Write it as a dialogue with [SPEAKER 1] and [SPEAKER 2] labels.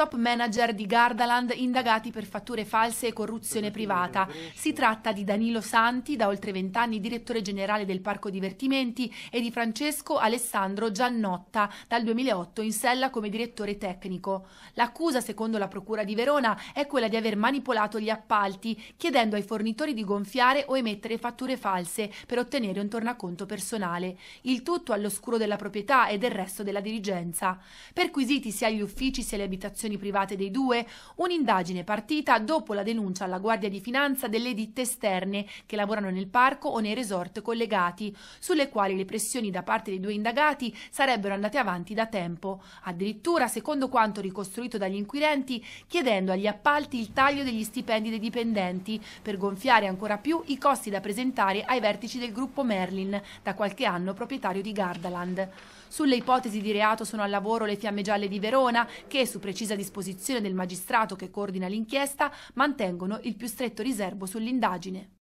[SPEAKER 1] top manager di Gardaland indagati per fatture false e corruzione privata. Si tratta di Danilo Santi, da oltre vent'anni direttore generale del Parco Divertimenti, e di Francesco Alessandro Giannotta, dal 2008 in sella come direttore tecnico. L'accusa, secondo la Procura di Verona, è quella di aver manipolato gli appalti, chiedendo ai fornitori di gonfiare o emettere fatture false per ottenere un tornaconto personale. Il tutto all'oscuro della proprietà e del resto della dirigenza. Perquisiti sia gli uffici sia le abitazioni conversazioni private dei due, un'indagine partita dopo la denuncia alla Guardia di Finanza delle ditte esterne che lavorano nel parco o nei resort collegati, sulle quali le pressioni da parte dei due indagati sarebbero andate avanti da tempo, addirittura secondo quanto ricostruito dagli inquirenti, chiedendo agli appalti il taglio degli stipendi dei dipendenti per gonfiare ancora più i costi da presentare ai vertici del gruppo Merlin, da qualche anno proprietario di Gardaland. Sulle ipotesi di reato sono al lavoro le Fiamme Gialle di Verona, che su precisa precisa disposizione del magistrato che coordina l'inchiesta, mantengono il più stretto riservo sull'indagine.